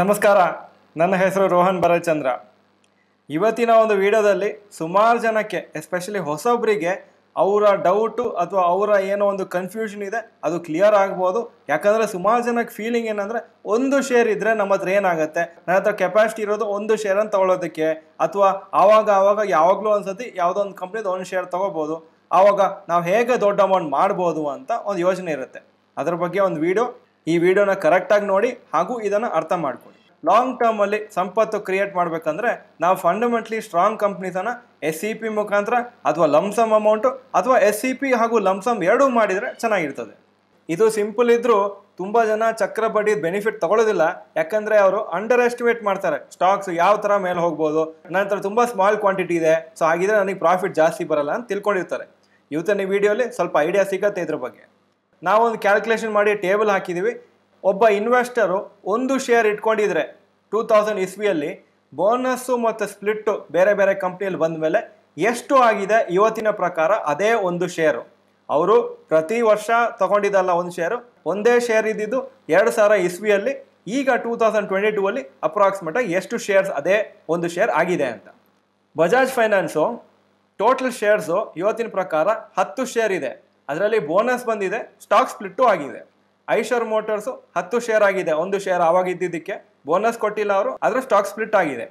ನಮಸ್ಕಾರ ನನ್ನ ಹೆಸರು ರೋಹನ್ ಭರಚಂದ್ರ ಇವತ್ತಿನ ಒಂದು ವಿಡಿಯೋದಲ್ಲಿ ಸುಮಾರು ಜನಕ್ಕೆ ಎಸ್ಪೆಷಲಿ ಹೊಸೊಬ್ಬರಿಗೆ ಅವರ ಡೌಟು ಅಥವಾ ಅವರ ಏನೋ ಒಂದು ಕನ್ಫ್ಯೂಷನ್ ಇದೆ ಅದು ಕ್ಲಿಯರ್ ಆಗ್ಬೋದು ಯಾಕಂದರೆ ಸುಮಾರು ಜನಕ್ಕೆ ಫೀಲಿಂಗ್ ಏನಂದರೆ ಒಂದು ಶೇರ್ ಇದ್ದರೆ ನಮ್ಮ ಹತ್ರ ಏನಾಗುತ್ತೆ ನನ್ನ ಹತ್ರ ಕೆಪಾಸಿಟಿ ಇರೋದು ಒಂದು ಶೇರನ್ನು ತೊಗೊಳೋದಕ್ಕೆ ಅಥವಾ ಆವಾಗ ಆವಾಗ ಯಾವಾಗಲೂ ಒಂದು ಸತಿ ಯಾವುದೋ ಒಂದು ಕಂಪ್ನಿದು ಒಂದು ಶೇರ್ ತೊಗೋಬೋದು ಆವಾಗ ನಾವು ಹೇಗೆ ದೊಡ್ಡ ಅಮೌಂಟ್ ಮಾಡ್ಬೋದು ಅಂತ ಒಂದು ಯೋಚನೆ ಇರುತ್ತೆ ಅದ್ರ ಬಗ್ಗೆ ಒಂದು ವಿಡಿಯೋ ಈ ವಿಡಿಯೋನ ಕರೆಕ್ಟಾಗಿ ನೋಡಿ ಹಾಗೂ ಇದನ್ನು ಅರ್ಥ ಮಾಡ್ಕೊಳ್ಳಿ ಲಾಂಗ್ ಟರ್ಮಲ್ಲಿ ಸಂಪತ್ತು ಕ್ರಿಯೇಟ್ ಮಾಡಬೇಕಂದ್ರೆ ನಾವು ಫಂಡಮೆಂಟ್ಲಿ ಸ್ಟ್ರಾಂಗ್ ಕಂಪ್ನೀಸನ್ನು ಎಸ್ ಸಿ ಪಿ ಮುಖಾಂತರ ಅಥವಾ ಲಮ್ಸಮ್ ಅಮೌಂಟು ಅಥವಾ ಎಸ್ ಸಿ ಪಿ ಹಾಗೂ ಲಮ್ಸಮ್ ಎರಡೂ ಮಾಡಿದರೆ ಚೆನ್ನಾಗಿರ್ತದೆ ಇದು ಸಿಂಪಲ್ ಇದ್ದರೂ ತುಂಬ ಜನ ಚಕ್ರ ಬಡ್ಡಿ ಬೆನಿಫಿಟ್ ತಗೊಳ್ಳೋದಿಲ್ಲ ಯಾಕಂದರೆ ಅವರು ಅಂಡರ್ ಎಸ್ಟಿಮೇಟ್ ಮಾಡ್ತಾರೆ ಸ್ಟಾಕ್ಸ್ ಯಾವ ಥರ ಮೇಲೆ ಹೋಗ್ಬೋದು ನಂತರ ತುಂಬಾ ತುಂಬ ಸ್ಮಾಲ್ ಕ್ವಾಂಟಿಟಿ ಇದೆ ಸೊ ಹಾಗಿದ್ರೆ ನನಗೆ ಪ್ರಾಫಿಟ್ ಜಾಸ್ತಿ ಬರಲ್ಲ ಅಂತ ತಿಳ್ಕೊಂಡಿರ್ತಾರೆ ಇವತ್ತಿನ ಈ ವಿಡಿಯೋಲಿ ಸ್ವಲ್ಪ ಐಡಿಯಾ ಸಿಗತ್ತೆ ಇದ್ರ ಬಗ್ಗೆ ನಾವೊಂದು ಕ್ಯಾಲ್ಕುಲೇಷನ್ ಮಾಡಿ ಟೇಬಲ್ ಹಾಕಿದ್ದೀವಿ ಒಬ್ಬ ಇನ್ವೆಸ್ಟರು ಒಂದು ಶೇರ್ ಇಟ್ಕೊಂಡಿದ್ರೆ ಟೂ ತೌಸಂಡ್ ಇಸ್ವಿಯಲ್ಲಿ ಬೋನಸ್ಸು ಮತ್ತು ಸ್ಪ್ಲಿಟ್ಟು ಬೇರೆ ಬೇರೆ ಕಂಪ್ನಿಯಲ್ಲಿ ಬಂದ ಮೇಲೆ ಎಷ್ಟು ಆಗಿದೆ ಇವತ್ತಿನ ಪ್ರಕಾರ ಅದೇ ಒಂದು ಶೇರು ಅವರು ಪ್ರತಿ ವರ್ಷ ತಗೊಂಡಿದ್ದಲ್ಲ ಒಂದು ಶೇರು ಒಂದೇ ಶೇರ್ ಇದ್ದಿದ್ದು ಎರಡು ಸಾವಿರ ಇಸ್ವಿಯಲ್ಲಿ ಈಗ ಟೂ ತೌಸಂಡ್ ಟ್ವೆಂಟಿ ಟೂವಲ್ಲಿ ಅಪ್ರಾಕ್ಸಿಮೇಟಾಗಿ ಎಷ್ಟು ಶೇರ್ಸ್ ಅದೇ ಒಂದು ಶೇರ್ ಆಗಿದೆ ಅಂತ ಬಜಾಜ್ ಫೈನಾನ್ಸು ಟೋಟಲ್ ಶೇರ್ಸು ಇವತ್ತಿನ ಪ್ರಕಾರ ಹತ್ತು ಶೇರ್ ಇದೆ ಅದರಲ್ಲಿ ಬೋನಸ್ ಬಂದಿದೆ ಸ್ಟಾಕ್ ಸ್ಪ್ಲಿಟ್ಟು ಆಗಿದೆ ಐಶರ್ ಮೋಟರ್ಸು ಹತ್ತು ಶೇರ್ ಆಗಿದೆ ಒಂದು ಶೇರ್ ಆವಾಗ ಇದ್ದಿದ್ದಕ್ಕೆ ಬೋನಸ್ ಕೊಟ್ಟಿಲ್ಲ ಅವರು ಅದರ ಸ್ಟಾಕ್ ಸ್ಪ್ಲಿಟ್ ಆಗಿದೆ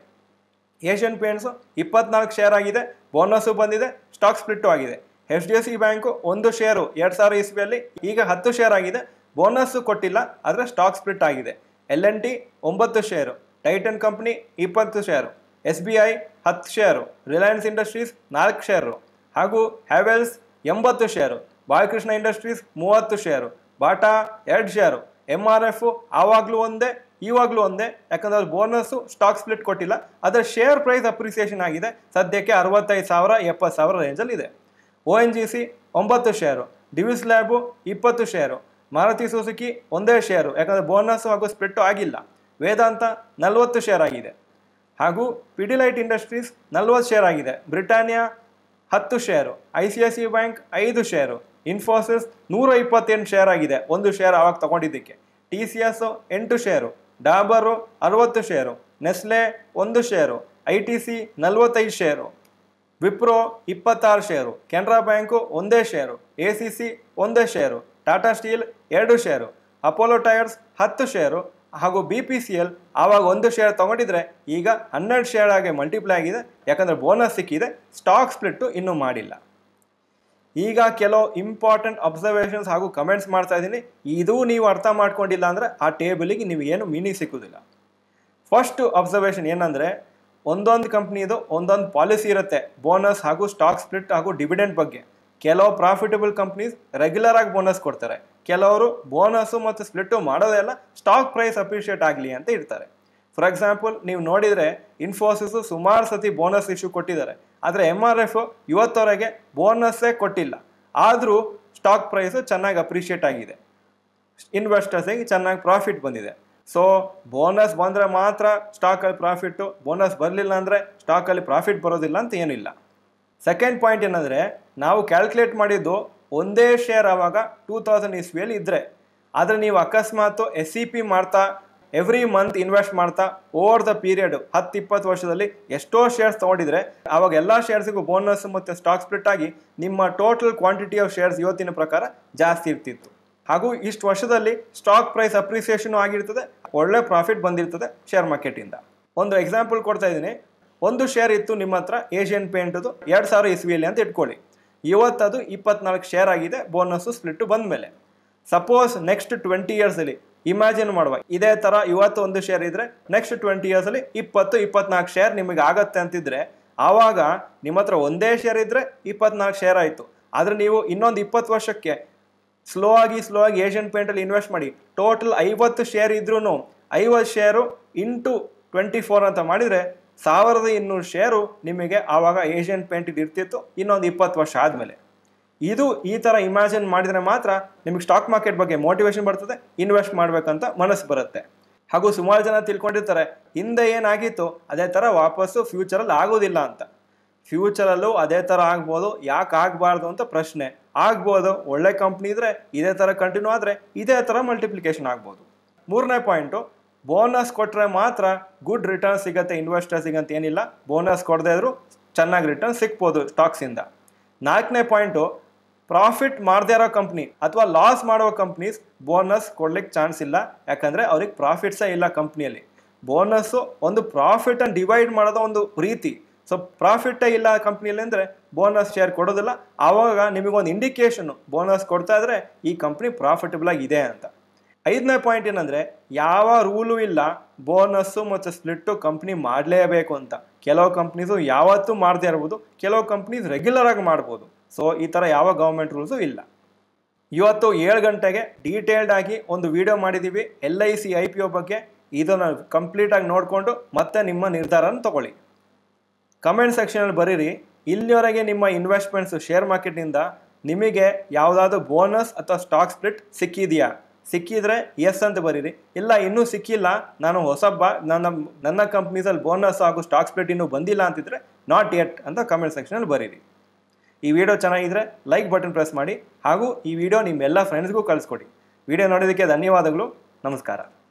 ಏಷ್ಯನ್ ಪೇಂಟ್ಸು ಇಪ್ಪತ್ನಾಲ್ಕು ಶೇರ್ ಆಗಿದೆ ಬೋನಸ್ಸು ಬಂದಿದೆ ಸ್ಟಾಕ್ ಸ್ಪ್ಲಿಟ್ಟು ಆಗಿದೆ H D F C bank ಒಂದು ಶೇರು ಎರಡು ಸಾವಿರ ಇಸ್ವಿಯಲ್ಲಿ ಈಗ ಹತ್ತು ಶೇರ್ ಆಗಿದೆ ಬೋನಸ್ಸು ಕೊಟ್ಟಿಲ್ಲ ಆದರೆ ಸ್ಟಾಕ್ ಸ್ಪ್ಲಿಟ್ ಆಗಿದೆ ಎಲ್ ಎನ್ ಟಿ ಒಂಬತ್ತು ಶೇರು ಟೈಟನ್ ಕಂಪ್ನಿ ಇಪ್ಪತ್ತು ಶೇರು ಎಸ್ ಬಿ ಐ ಹತ್ತು ಶೇರು ರಿಲಯನ್ಸ್ ಇಂಡಸ್ಟ್ರೀಸ್ ನಾಲ್ಕು ಶೇರು ಹಾಗೂ ಹ್ಯಾವೆಲ್ಸ್ ಎಂಬತ್ತು ಶೇರು ಬಾಲಕೃಷ್ಣ ಇಂಡಸ್ಟ್ರೀಸ್ ಮೂವತ್ತು ಶೇರು ಬಾಟಾ ಎರಡು ಶೇರು ಎಮ್ ಆರ್ ಎಫ್ ಆವಾಗಲೂ ಒಂದೇ ಇವಾಗಲೂ ಒಂದೇ ಯಾಕಂದ್ರೆ ಅವ್ರು ಬೋನಸ್ಸು ಸ್ಟಾಕ್ ಸ್ಪ್ಲಿಟ್ ಕೊಟ್ಟಿಲ್ಲ ಅದರ ಶೇರ್ ಪ್ರೈಸ್ ಅಪ್ರಿಸಿಯೇಷನ್ ಆಗಿದೆ ಸದ್ಯಕ್ಕೆ ಅರವತ್ತೈದು ಸಾವಿರ ಎಪ್ಪತ್ತು ಸಾವಿರ ರೇಂಜಲ್ಲಿ ಇದೆ ಒ ಎನ್ ಜಿ ಸಿ ಒಂಬತ್ತು ಶೇರು ಡಿವಿಸ್ ಲ್ಯಾಬು ಇಪ್ಪತ್ತು ಶೇರು ಮಾರುತಿ ಸುಸುಕಿ ಒಂದೇ ಶೇರು ಯಾಕಂದರೆ ಬೋನಸ್ಸು ಹಾಗೂ ಸ್ಪ್ಲಿಟ್ಟು ಆಗಿಲ್ಲ ವೇದಾಂತ ನಲ್ವತ್ತು ಶೇರ್ ಆಗಿದೆ ಹಾಗೂ ಪಿಡಿಲೈಟ್ ಇಂಡಸ್ಟ್ರೀಸ್ ನಲ್ವತ್ತು ಶೇರ್ ಆಗಿದೆ ಬ್ರಿಟಾನಿಯಾ ಹತ್ತು share I C I C bank ಐದು ಶೇರು ಇನ್ಫೋಸಿಸ್ ನೂರ ಇಪ್ಪತ್ತೆಂಟು ಶೇರ್ ಆಗಿದೆ ಒಂದು ಶೇರ್ ಆವಾಗ ತಗೊಂಡಿದ್ದಕ್ಕೆ ಟಿ ಸಿ ಎಸ್ ಎಂಟು ಶೇರು ಡಾಬರು ಅರವತ್ತು ಶೇರು ನೆಸ್ಲೆ ಒಂದು ಶೇರು ಐ ಟಿ ಸಿ ನಲವತ್ತೈದು ಶೇರು ವಿಪ್ರೋ ಇಪ್ಪತ್ತಾರು ಶೇರು ಕೆನರಾ ಬ್ಯಾಂಕು ಒಂದೇ ಶೇರು ಎ ಸಿ ಸಿ ಒಂದೇ ಶೇರು ಟಾಟಾ ಸ್ಟೀಲ್ ಎರಡು ಶೇರು ಅಪೋಲೋ ಟೈರ್ಸ್ ಹತ್ತು ಶೇರು ಹಾಗೂ ಬಿ ಪಿ ಸಿ ಎಲ್ ಆವಾಗ ಒಂದು ಶೇರ್ ತೊಗೊಂಡಿದ್ರೆ ಈಗ ಹನ್ನೆರಡು ಶೇರ್ ಆಗಿ ಮಲ್ಟಿಪ್ಲೈ ಆಗಿದೆ ಯಾಕಂದರೆ ಬೋನಸ್ ಸಿಕ್ಕಿದೆ ಸ್ಟಾಕ್ ಸ್ಪ್ಲಿಟ್ಟು ಇನ್ನೂ ಮಾಡಿಲ್ಲ ಈಗ ಕೆಲವು ಇಂಪಾರ್ಟೆಂಟ್ ಅಬ್ಸರ್ವೇಷನ್ಸ್ ಹಾಗೂ ಕಮೆಂಟ್ಸ್ ಮಾಡ್ತಾ ಇದ್ದೀನಿ ಇದು ನೀವು ಅರ್ಥ ಮಾಡ್ಕೊಂಡಿಲ್ಲ ಅಂದರೆ ಆ ಟೇಬಲಿಗೆ ನೀವು ಏನು ಮೀನಿಂಗ್ ಸಿಕ್ಕೋದಿಲ್ಲ ಫಸ್ಟು ಅಬ್ಸರ್ವೇಷನ್ ಏನಂದರೆ ಒಂದೊಂದು ಕಂಪ್ನಿದು ಒಂದೊಂದು ಪಾಲಿಸಿ ಇರುತ್ತೆ ಬೋನಸ್ ಹಾಗೂ ಸ್ಟಾಕ್ ಸ್ಪ್ಲಿಟ್ ಹಾಗೂ ಡಿವಿಡೆಂಟ್ ಬಗ್ಗೆ ಕೆಲವು ಪ್ರಾಫಿಟಬಲ್ ಕಂಪ್ನೀಸ್ ರೆಗ್ಯುಲರ್ ಆಗಿ ಬೋನಸ್ ಕೊಡ್ತಾರೆ ಕೆಲವರು ಬೋನಸ್ಸು ಮತ್ತು ಸ್ಪ್ಲಿಟ್ಟು ಮಾಡೋದೇ ಸ್ಟಾಕ್ ಪ್ರೈಸ್ ಅಪ್ರಿಷಿಯೇಟ್ ಆಗಲಿ ಅಂತ ಇರ್ತಾರೆ ಫಾರ್ ಎಕ್ಸಾಂಪಲ್ ನೀವು ನೋಡಿದರೆ ಇನ್ಫೋಸಿಸು ಸುಮಾರು ಸತಿ ಬೋನಸ್ ಇಶ್ಯೂ ಕೊಟ್ಟಿದ್ದಾರೆ ಆದರೆ ಎಮ್ ಆರ್ ಎಫ್ ಇವತ್ತವರೆಗೆ ಬೋನಸ್ಸೇ ಕೊಟ್ಟಿಲ್ಲ ಆದರೂ ಸ್ಟಾಕ್ ಪ್ರೈಸು ಚೆನ್ನಾಗಿ ಅಪ್ರಿಷಿಯೇಟ್ ಆಗಿದೆ ಇನ್ವೆಸ್ಟರ್ಸಿಗೆ ಚೆನ್ನಾಗಿ ಪ್ರಾಫಿಟ್ ಬಂದಿದೆ ಸೊ ಬೋನಸ್ ಬಂದರೆ ಮಾತ್ರ ಸ್ಟಾಕಲ್ಲಿ ಪ್ರಾಫಿಟ್ಟು ಬೋನಸ್ ಬರಲಿಲ್ಲ ಅಂದರೆ ಸ್ಟಾಕಲ್ಲಿ ಪ್ರಾಫಿಟ್ ಬರೋದಿಲ್ಲ ಅಂತ ಏನಿಲ್ಲ ಸೆಕೆಂಡ್ ಪಾಯಿಂಟ್ ಏನಂದರೆ ನಾವು ಕ್ಯಾಲ್ಕುಲೇಟ್ ಮಾಡಿದ್ದು ಒಂದೇ ಶೇರ್ ಆವಾಗ ಟೂ ತೌಸಂಡ್ ಇಸ್ವಿಯಲ್ಲಿ ಇದ್ದರೆ ಆದರೆ ನೀವು ಅಕಸ್ಮಾತ್ ಎಸ್ ಸಿ ಪಿ ಮಾಡ್ತಾ ಎವ್ರಿ ಮಂತ್ ಇನ್ವೆಸ್ಟ್ ಮಾಡ್ತಾ ಓವರ್ ದ ಪೀರಿಯಡ್ ಹತ್ತು ಇಪ್ಪತ್ತು ವರ್ಷದಲ್ಲಿ ಎಷ್ಟೋ ಶೇರ್ಸ್ ತೊಗೊಂಡಿದ್ರೆ ಅವಾಗ ಎಲ್ಲ ಶೇರ್ಸಿಗೂ ಬೋನಸ್ ಮತ್ತು ಸ್ಟಾಕ್ ಸ್ಪ್ಲಿಟ್ ಆಗಿ ನಿಮ್ಮ ಟೋಟಲ್ ಕ್ವಾಂಟಿಟಿ ಆಫ್ ಶೇರ್ಸ್ ಇವತ್ತಿನ ಪ್ರಕಾರ ಜಾಸ್ತಿ ಇರ್ತಿತ್ತು ಹಾಗೂ ಇಷ್ಟು ವರ್ಷದಲ್ಲಿ ಸ್ಟಾಕ್ ಪ್ರೈಸ್ ಅಪ್ರಿಸಿಯೇಷನ್ ಆಗಿರ್ತದೆ ಒಳ್ಳೆ ಪ್ರಾಫಿಟ್ ಬಂದಿರ್ತದೆ ಶೇರ್ ಮಾರ್ಕೆಟಿಂದ ಒಂದು ಎಕ್ಸಾಂಪಲ್ ಕೊಡ್ತಾ ಇದ್ದೀನಿ ಒಂದು ಶೇರ್ ಇತ್ತು ನಿಮ್ಮ ಹತ್ರ ಏಷಿಯನ್ ಪೇಂಟದು ಎರಡು ಸಾವಿರ ಇಸ್ವಿಯಲ್ಲಿ ಅಂತ ಇಟ್ಕೊಳ್ಳಿ ಇವತ್ತದು ಇಪ್ಪತ್ನಾಲ್ಕು ಶೇರ್ ಆಗಿದೆ ಬೋನಸ್ಸು ಸ್ಪ್ಲಿಟ್ಟು ಮೇಲೆ ಸಪೋಸ್ ನೆಕ್ಸ್ಟ್ ಟ್ವೆಂಟಿ ಇಯರ್ಸಲ್ಲಿ ಇಮ್ಯಾಜಿನ್ ಮಾಡುವ ಇದೇ ತರ ಇವತ್ತು ಒಂದು ಶೇರ್ ಇದ್ರೆ ನೆಕ್ಸ್ಟ್ ಟ್ವೆಂಟಿ ಇಯರ್ಸ್ ಅಲ್ಲಿ ಇಪ್ಪತ್ತು ಇಪ್ಪತ್ನಾಲ್ಕು ಶೇರ್ ನಿಮಗೆ ಆಗತ್ತೆ ಅಂತಿದ್ರೆ ಆವಾಗ ನಿಮ್ಮ ಹತ್ರ ಒಂದೇ ಶೇರ್ ಇದ್ರೆ ಇಪ್ಪತ್ನಾಲ್ಕು ಶೇರ್ ಆಯಿತು ಆದರೆ ನೀವು ಇನ್ನೊಂದು ಇಪ್ಪತ್ತು ವರ್ಷಕ್ಕೆ ಸ್ಲೋ ಆಗಿ ಸ್ಲೋ ಆಗಿ ಏಷ್ಯನ್ ಪೇಂಟಲ್ಲಿ ಇನ್ವೆಸ್ಟ್ ಮಾಡಿ ಟೋಟಲ್ ಐವತ್ತು ಶೇರ್ ಇದ್ರೂ ಐವತ್ತು ಶೇರು ಇಂಟು ಟ್ವೆಂಟಿ ಫೋರ್ ಅಂತ ಮಾಡಿದರೆ ಸಾವಿರದ ಇನ್ನೂರು ಶೇರು ನಿಮಗೆ ಆವಾಗ ಏಷ್ಯನ್ ಪೇಂಟ್ ಇರ್ತಿತ್ತು ಇನ್ನೊಂದು ಇಪ್ಪತ್ತು ವರ್ಷ ಆದಮೇಲೆ ಇದು ಈ ಥರ ಇಮ್ಯಾಜಿನ್ ಮಾಡಿದರೆ ಮಾತ್ರ ನಿಮಗೆ ಸ್ಟಾಕ್ ಮಾರ್ಕೆಟ್ ಬಗ್ಗೆ ಮೋಟಿವೇಶನ್ ಬರ್ತದೆ ಇನ್ವೆಸ್ಟ್ ಮಾಡಬೇಕಂತ ಮನಸ್ಸು ಬರುತ್ತೆ ಹಾಗೂ ಸುಮಾರು ಜನ ತಿಳ್ಕೊಂಡಿರ್ತಾರೆ ಹಿಂದೆ ಏನಾಗಿತ್ತು ಅದೇ ಥರ ವಾಪಸ್ಸು ಫ್ಯೂಚರಲ್ಲಿ ಆಗೋದಿಲ್ಲ ಅಂತ ಫ್ಯೂಚರಲ್ಲೂ ಅದೇ ಥರ ಆಗ್ಬೋದು ಯಾಕೆ ಆಗಬಾರ್ದು ಅಂತ ಪ್ರಶ್ನೆ ಆಗ್ಬೋದು ಒಳ್ಳೆ ಕಂಪ್ನಿ ಇದ್ರೆ ಇದೇ ಥರ ಕಂಟಿನ್ಯೂ ಆದರೆ ಇದೇ ಥರ ಮಲ್ಟಿಪ್ಲಿಕೇಶನ್ ಆಗ್ಬೋದು ಮೂರನೇ ಪಾಯಿಂಟು ಬೋನಸ್ ಕೊಟ್ಟರೆ ಮಾತ್ರ ಗುಡ್ ರಿಟರ್ನ್ ಸಿಗುತ್ತೆ ಇನ್ವೆಸ್ಟರ್ಸಿಗೆ ಅಂತ ಏನಿಲ್ಲ ಬೋನಸ್ ಕೊಡದೇ ಇದ್ರು ಚೆನ್ನಾಗಿ ರಿಟರ್ನ್ ಸಿಗ್ಬೋದು ಸ್ಟಾಕ್ಸಿಂದ ನಾಲ್ಕನೇ ಪಾಯಿಂಟು ಪ್ರಾಫಿಟ್ ಮಾಡದೇ ಇರೋ ಕಂಪ್ನಿ ಅಥವಾ ಲಾಸ್ ಮಾಡುವ ಕಂಪ್ನೀಸ್ ಬೋನಸ್ ಕೊಡ್ಲಿಕ್ಕೆ ಚಾನ್ಸ್ ಇಲ್ಲ ಯಾಕಂದರೆ ಅವ್ರಿಗೆ ಪ್ರಾಫಿಟ್ಸ ಇಲ್ಲ ಕಂಪ್ನಿಯಲ್ಲಿ ಬೋನಸ್ಸು ಒಂದು ಪ್ರಾಫಿಟ್ ಅನ್ನು ಡಿವೈಡ್ ಮಾಡೋದು ಒಂದು ರೀತಿ ಸೊ ಪ್ರಾಫಿಟ್ಟೇ ಇಲ್ಲ ಕಂಪ್ನಿಯಲ್ಲಿ ಅಂದರೆ ಬೋನಸ್ ಶೇರ್ ಕೊಡೋದಿಲ್ಲ ಆವಾಗ ನಿಮಗೊಂದು ಇಂಡಿಕೇಶನ್ ಬೋನಸ್ ಕೊಡ್ತಾ ಇದ್ರೆ ಈ ಕಂಪ್ನಿ ಪ್ರಾಫಿಟಬಲ್ ಆಗಿದೆ ಅಂತ ಐದನೇ ಪಾಯಿಂಟ್ ಏನಂದರೆ ಯಾವ ರೂಲು ಇಲ್ಲ ಬೋನಸ್ಸು ಮತ್ತು ಸ್ಪ್ಲಿಟ್ಟು ಕಂಪ್ನಿ ಮಾಡಲೇಬೇಕು ಅಂತ ಕೆಲವು ಕಂಪ್ನೀಸು ಯಾವತ್ತೂ ಮಾಡದೇ ಇರ್ಬೋದು ಕೆಲವು ಕಂಪ್ನೀಸ್ ರೆಗ್ಯುಲರಾಗಿ ಮಾಡ್ಬೋದು ಸೊ ಈ ಥರ ಯಾವ ಗೌರ್ಮೆಂಟ್ ರೂಲ್ಸು ಇಲ್ಲ ಇವತ್ತು ಏಳು ಗಂಟೆಗೆ ಡೀಟೇಲ್ಡ್ ಆಗಿ ಒಂದು ವಿಡಿಯೋ ಮಾಡಿದ್ದೀವಿ L I C I P O ಬಗ್ಗೆ ಇದನ್ನು ಕಂಪ್ಲೀಟಾಗಿ ನೋಡಿಕೊಂಡು ಮತ್ತೆ ನಿಮ್ಮ ನಿರ್ಧಾರನ ತೊಗೊಳ್ಳಿ ಕಮೆಂಟ್ ಸೆಕ್ಷನಲ್ಲಿ ಬರೀರಿ ಇಲ್ಲಿವರೆಗೆ ನಿಮ್ಮ ಇನ್ವೆಸ್ಟ್ಮೆಂಟ್ಸು ಶೇರ್ ಮಾರ್ಕೆಟ್ನಿಂದ ನಿಮಗೆ ಯಾವುದಾದ್ರೂ ಬೋನಸ್ ಅಥವಾ ಸ್ಟಾಕ್ ಸ್ಪ್ಲಿಟ್ ಸಿಕ್ಕಿದೆಯಾ ಸಿಕ್ಕಿದರೆ ಎಸ್ ಅಂತ ಬರೀರಿ ಇಲ್ಲ ಇನ್ನೂ ಸಿಕ್ಕಿಲ್ಲ ನಾನು ಹೊಸಬ್ಬ ನನ್ನ ನನ್ನ ಕಂಪ್ನೀಸಲ್ಲಿ ಬೋನಸ್ ಹಾಗೂ ಸ್ಟಾಕ್ ಸ್ಪ್ಲಿಟ್ ಇನ್ನೂ ಬಂದಿಲ್ಲ ಅಂತಿದ್ರೆ ನಾಟ್ ಎಟ್ ಅಂತ ಕಮೆಂಟ್ ಸೆಕ್ಷನಲ್ಲಿ ಬರೀರಿ ಈ ವಿಡಿಯೋ ಚೆನ್ನಾಗಿದ್ರೆ ಲೈಕ್ ಬಟನ್ ಪ್ರೆಸ್ ಮಾಡಿ ಹಾಗೂ ಈ ವಿಡಿಯೋ ನಿಮ್ಮೆಲ್ಲ ಫ್ರೆಂಡ್ಸ್ಗೂ ಕಳಿಸ್ಕೊಡಿ ವಿಡಿಯೋ ನೋಡೋದಕ್ಕೆ ಧನ್ಯವಾದಗಳು ನಮಸ್ಕಾರ